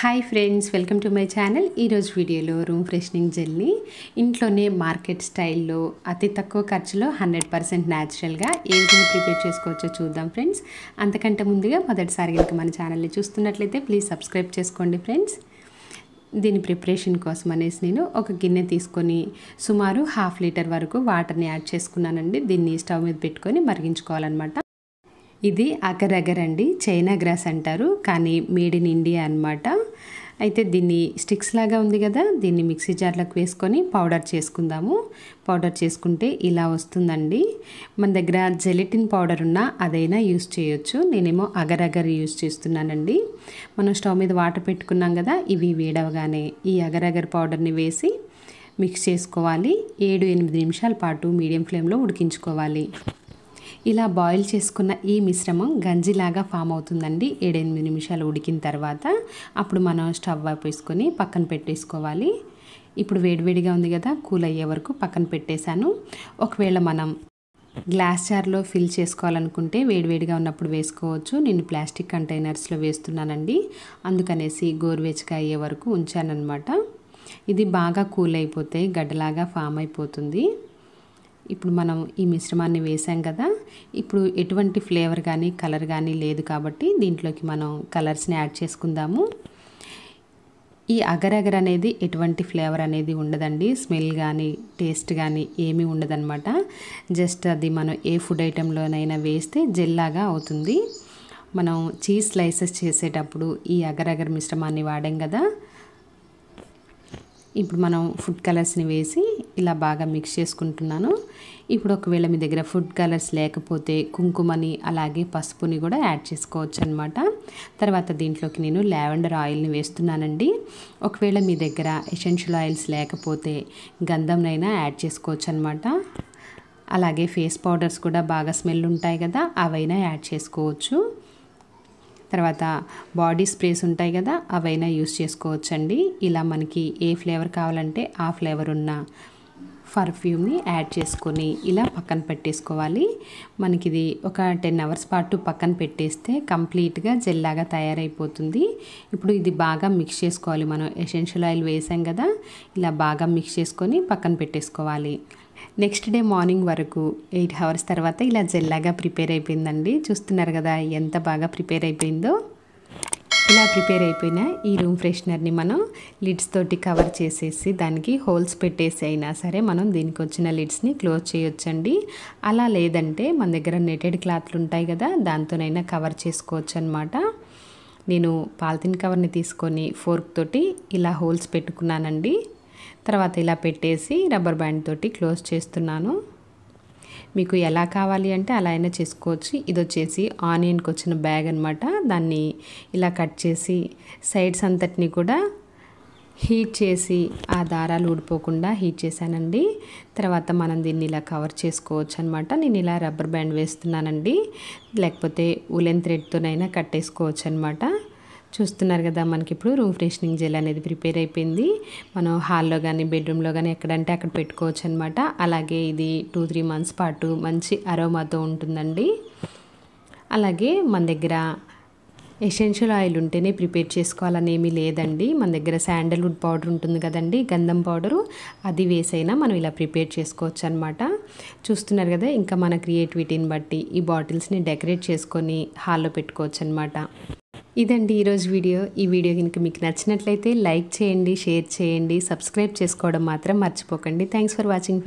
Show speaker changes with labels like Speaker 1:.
Speaker 1: hi friends welcome to my channel ఈరోజు వీడియోలో room ఫ్రెషనింగ్ జెల్ని ఇంట్లోనే మార్కెట్ స్టైల్లో అతి తక్కువ ఖర్చులో హండ్రెడ్ పర్సెంట్ న్యాచురల్గా ఏ విధంగా ప్రిపేర్ చేసుకోవచ్చో చూద్దాం ఫ్రెండ్స్ అంతకంటే ముందుగా మొదటిసారి కనుక మన ఛానల్ని చూస్తున్నట్లయితే ప్లీజ్ సబ్స్క్రైబ్ చేసుకోండి ఫ్రెండ్స్ దీని ప్రిపరేషన్ కోసం అనేసి నేను ఒక గిన్నె తీసుకొని సుమారు హాఫ్ లీటర్ వరకు వాటర్ని యాడ్ చేసుకున్నానండి దీన్ని స్టవ్ మీద పెట్టుకొని మరిగించుకోవాలన్నమాట ఇది అగరగర్ అండి చైనా గ్రాస్ అంటారు కానీ మేడ్ ఇన్ ఇండియా అనమాట అయితే దీన్ని స్టిక్స్ లాగా ఉంది కదా దీన్ని మిక్సీ జార్లోకి వేసుకొని పౌడర్ చేసుకుందాము పౌడర్ చేసుకుంటే ఇలా వస్తుందండి మన దగ్గర జెలిటిన్ పౌడర్ ఉన్నా అదైనా యూస్ చేయొచ్చు నేనేమో అగర్ అగర్ యూస్ చేస్తున్నానండి మనం స్టవ్ మీద వాటర్ పెట్టుకున్నాం కదా ఇవి వేడవగానే ఈ అగర్ అగర్ పౌడర్ని వేసి మిక్స్ చేసుకోవాలి ఏడు ఎనిమిది నిమిషాల పాటు మీడియం ఫ్లేమ్లో ఉడికించుకోవాలి ఇలా బాయిల్ చేసుకున్న ఈ మిశ్రమం గంజిలాగా ఫామ్ అవుతుందండి ఏడెనిమిది నిమిషాలు ఉడికిన తర్వాత అప్పుడు మనం స్టవ్ వేసుకొని పక్కన పెట్టేసుకోవాలి ఇప్పుడు వేడివేడిగా ఉంది కదా కూల్ అయ్యే వరకు పక్కన పెట్టేశాను ఒకవేళ మనం గ్లాస్ జార్లో ఫిల్ చేసుకోవాలనుకుంటే వేడివేడిగా ఉన్నప్పుడు వేసుకోవచ్చు నేను ప్లాస్టిక్ కంటైనర్స్లో వేస్తున్నానండి అందుకనేసి గోరువెచ్చగా అయ్యే వరకు అనమాట ఇది బాగా కూల్ అయిపోతే గడ్డలాగా ఫామ్ అయిపోతుంది ఇప్పుడు మనం ఈ మిశ్రమాన్ని వేసాం కదా ఇప్పుడు ఎటువంటి ఫ్లేవర్ కానీ కలర్ కానీ లేదు కాబట్టి దీంట్లోకి మనం కలర్స్ని యాడ్ చేసుకుందాము ఈ అగరగర్ అనేది ఎటువంటి ఫ్లేవర్ అనేది ఉండదండి స్మెల్ కానీ టేస్ట్ కానీ ఏమీ ఉండదన్నమాట జస్ట్ అది మనం ఏ ఫుడ్ ఐటెంలోనైనా వేస్తే జెల్లాగా అవుతుంది మనం చీజ్ స్లైసెస్ చేసేటప్పుడు ఈ అగరగర్ మిశ్రమాన్ని వాడాం కదా ఇప్పుడు మనం ఫుడ్ కలర్స్ని వేసి ఇలా బాగా మిక్స్ చేసుకుంటున్నాను ఇప్పుడు ఒకవేళ మీ దగ్గర ఫుడ్ కలర్స్ లేకపోతే కుంకుమని అలాగే పసుపుని కూడా యాడ్ చేసుకోవచ్చు అనమాట తర్వాత దీంట్లోకి నేను లావెండర్ ఆయిల్ని వేస్తున్నానండి ఒకవేళ మీ దగ్గర ఎసెన్షియల్ ఆయిల్స్ లేకపోతే గంధంనైనా యాడ్ చేసుకోవచ్చు అనమాట అలాగే ఫేస్ పౌడర్స్ కూడా బాగా స్మెల్ ఉంటాయి కదా అవైనా యాడ్ చేసుకోవచ్చు తర్వాత బాడీ స్ప్రేస్ ఉంటాయి కదా అవైనా యూస్ చేసుకోవచ్చండి ఇలా మనకి ఏ ఫ్లేవర్ కావాలంటే ఆ ఫ్లేవర్ ఉన్న పర్ఫ్యూమ్ని యాడ్ చేసుకొని ఇలా పక్కన పెట్టేసుకోవాలి మనకి ఇది ఒక టెన్ అవర్స్ పాటు పక్కన పెట్టేస్తే కంప్లీట్గా జెల్లాగా తయారైపోతుంది ఇప్పుడు ఇది బాగా మిక్స్ చేసుకోవాలి మనం ఎసెన్షియల్ ఆయిల్ వేసాం కదా ఇలా బాగా మిక్స్ చేసుకొని పక్కన పెట్టేసుకోవాలి నెక్స్ట్ డే మార్నింగ్ వరకు ఎయిట్ అవర్స్ తర్వాత ఇలా జెల్లాగా ప్రిపేర్ అయిపోయిందండి చూస్తున్నారు కదా ఎంత బాగా ప్రిపేర్ అయిపోయిందో ఇలా ప్రిపేర్ అయిపోయిన ఈ రూమ్ ఫ్రెషనర్ని మనం లిడ్స్ తోటి కవర్ చేసేసి దానికి హోల్స్ పెట్టేసి అయినా సరే మనం దీనికి వచ్చిన లిడ్స్ని క్లోజ్ చేయొచ్చండి అలా లేదంటే మన దగ్గర నెటెడ్ క్లాత్లు ఉంటాయి కదా దాంతోనైనా కవర్ చేసుకోవచ్చు అనమాట నేను పాలిథిన్ కవర్ని తీసుకొని ఫోర్క్ తోటి ఇలా హోల్స్ పెట్టుకున్నానండి తర్వాత ఇలా పెట్టేసి రబ్బర్ బ్యాండ్ తోటి క్లోజ్ చేస్తున్నాను మీకు ఎలా కావాలి అంటే అలా అయినా చేసుకోవచ్చు ఇది వచ్చేసి ఆనియన్కి వచ్చిన బ్యాగ్ అనమాట దాన్ని ఇలా కట్ చేసి సైడ్స్ అంతటిని కూడా హీట్ చేసి ఆ దారాలు ఊడిపోకుండా హీట్ చేశానండి తర్వాత మనం దీన్ని ఇలా కవర్ చేసుకోవచ్చు అనమాట నేను ఇలా రబ్బర్ బ్యాండ్ వేస్తున్నానండి లేకపోతే ఉలెన్ థ్రెడ్తోనైనా కట్టేసుకోవచ్చు అనమాట చూస్తున్నారు కదా మనకి ఇప్పుడు రూమ్ ఫ్రెషనింగ్ జెల్ అనేది ప్రిపేర్ అయిపోయింది మనం హాల్లో కానీ బెడ్రూమ్లో కానీ ఎక్కడంటే అక్కడ పెట్టుకోవచ్చు అనమాట అలాగే ఇది టూ త్రీ మంత్స్ పాటు మంచి అరోమాతో ఉంటుందండి అలాగే మన దగ్గర ఎసెన్షియల్ ఆయిల్ ఉంటేనే ప్రిపేర్ చేసుకోవాలని ఏమీ లేదండి మన దగ్గర శాండల్వుడ్ పౌడర్ ఉంటుంది కదండి గంధం పౌడరు అది వేసైనా మనం ఇలా ప్రిపేర్ చేసుకోవచ్చు అనమాట చూస్తున్నారు కదా ఇంకా మన క్రియేటివిటీని బట్టి ఈ బాటిల్స్ని డెకరేట్ చేసుకొని హాల్లో పెట్టుకోవచ్చు అనమాట ఇదండి ఈరోజు వీడియో ఈ వీడియో కనుక మీకు నచ్చినట్లయితే లైక్ చేయండి షేర్ చేయండి సబ్స్క్రైబ్ చేసుకోవడం మాత్రం మర్చిపోకండి థ్యాంక్స్ ఫర్ వాచింగ్